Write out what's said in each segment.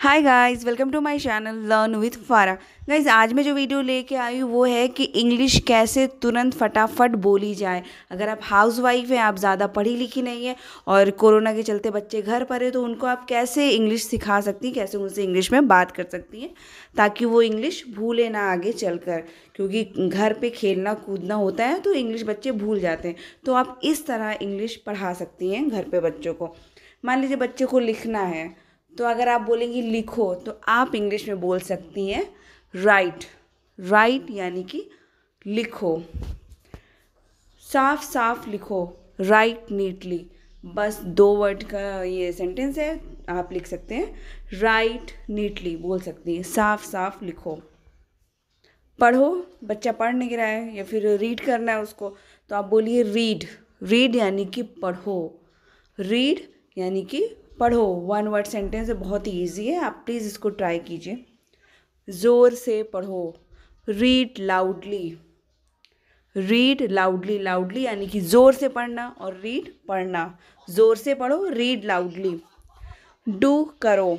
hi guys welcome to my channel learn with Farah guys आज मैं जो वीडियो लेके आई हूँ वो है कि इंग्लिश कैसे तुरंत फटाफट बोली जाए अगर आप हाउस वाइफ हैं आप ज़्यादा पढ़ी लिखी नहीं है और कोरोना के चलते बच्चे घर पर है तो उनको आप कैसे इंग्लिश सिखा सकती हैं कैसे उनसे इंग्लिश में बात कर सकती हैं ताकि वो इंग्लिश भूले ना आगे चल कर क्योंकि घर पर खेलना कूदना होता है तो इंग्लिश बच्चे भूल जाते हैं तो आप इस तरह इंग्लिश पढ़ा सकती हैं घर पर बच्चों को मान लीजिए बच्चे को लिखना है तो अगर आप बोलेंगी लिखो तो आप इंग्लिश में बोल सकती हैं राइट राइट यानी कि लिखो साफ साफ लिखो राइट नीटली बस दो वर्ड का ये सेंटेंस है आप लिख सकते हैं राइट नीटली बोल सकती हैं साफ साफ लिखो पढ़ो बच्चा पढ़ नहीं रहा है या फिर रीड करना है उसको तो आप बोलिए रीड रीड यानी कि पढ़ो रीड यानी कि पढ़ो वन वर्ड सेंटेंस बहुत ही ईजी है आप प्लीज़ इसको ट्राई कीजिए ज़ोर से पढ़ो read loudly read loudly loudly यानी कि ज़ोर से पढ़ना और रीड पढ़ना ज़ोर से पढ़ो रीड लाउडली डू करो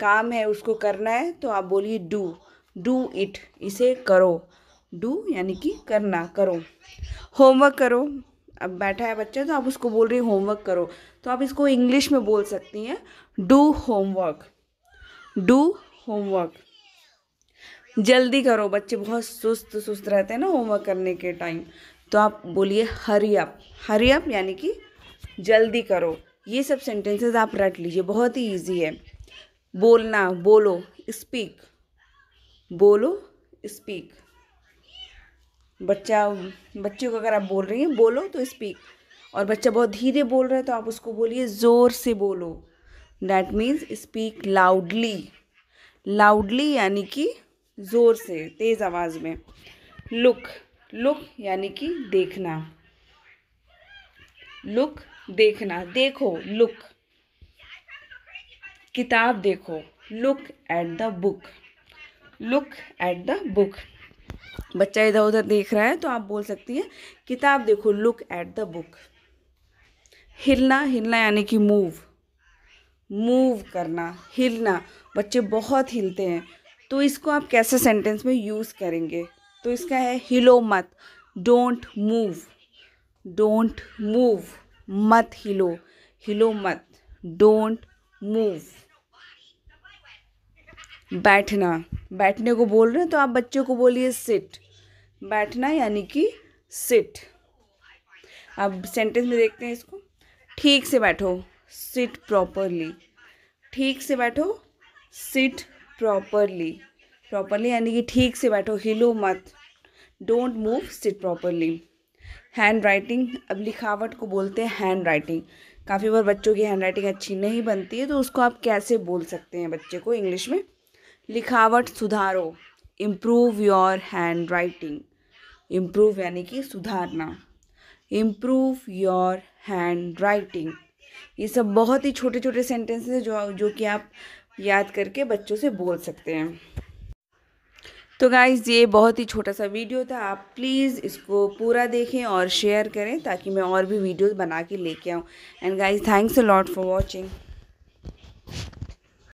काम है उसको करना है तो आप बोलिए डू डू इट इसे करो डू यानी कि करना करो होमवर्क करो अब बैठा है बच्चा तो आप उसको बोल रही होमवर्क करो तो आप इसको इंग्लिश में बोल सकती हैं डू होमवर्क डू होमवर्क जल्दी करो बच्चे बहुत सुस्त सुस्त रहते हैं ना होमवर्क करने के टाइम तो आप बोलिए हरी अप हरी अप यानी कि जल्दी करो ये सब सेंटेंसेस आप रट लीजिए बहुत ही ईजी है बोलना बोलो स्पीक बोलो स्पीक बच्चा बच्चे को अगर आप बोल रही हैं बोलो तो स्पीक और बच्चा बहुत धीरे बोल रहा है तो आप उसको बोलिए ज़ोर से बोलो that means speak loudly loudly यानी कि ज़ोर से तेज़ आवाज़ में लुक लुक यानी कि देखना लुक देखना देखो लुक किताब देखो look at the book look at the book बच्चा इधर उधर देख रहा है तो आप बोल सकती हैं किताब देखो लुक एट द बुक हिलना हिलना यानी कि मूव मूव करना हिलना बच्चे बहुत हिलते हैं तो इसको आप कैसे सेंटेंस में यूज़ करेंगे तो इसका है हिलो मत डोंट मूव डोंट मूव मत हिलो हिलो मत डोंट मूव बैठना बैठने को बोल रहे हैं तो आप बच्चों को बोलिए सिट बैठना यानी कि सिट अब सेंटेंस में देखते हैं इसको ठीक से बैठो सिट प्रॉपरली ठीक से बैठो सिट प्रॉपरली प्रॉपरली यानी कि ठीक से बैठो हिलो मत don't move sit properly handwriting अब लिखावट को बोलते हैं हैंड राइटिंग काफ़ी बार बच्चों की हैंड राइटिंग अच्छी नहीं बनती है तो उसको आप कैसे बोल सकते हैं बच्चे को इंग्लिश में लिखावट सुधारो improve your handwriting improve यानी कि सुधारना इम्प्रूव योर हैंड राइटिंग ये सब बहुत ही छोटे छोटे सेंटेंसेस हैं जो जो कि आप याद करके बच्चों से बोल सकते हैं तो गाइज़ ये बहुत ही छोटा सा वीडियो था आप प्लीज़ इसको पूरा देखें और शेयर करें ताकि मैं और भी वीडियोस बना के लेके आऊँ and guys thanks a lot for watching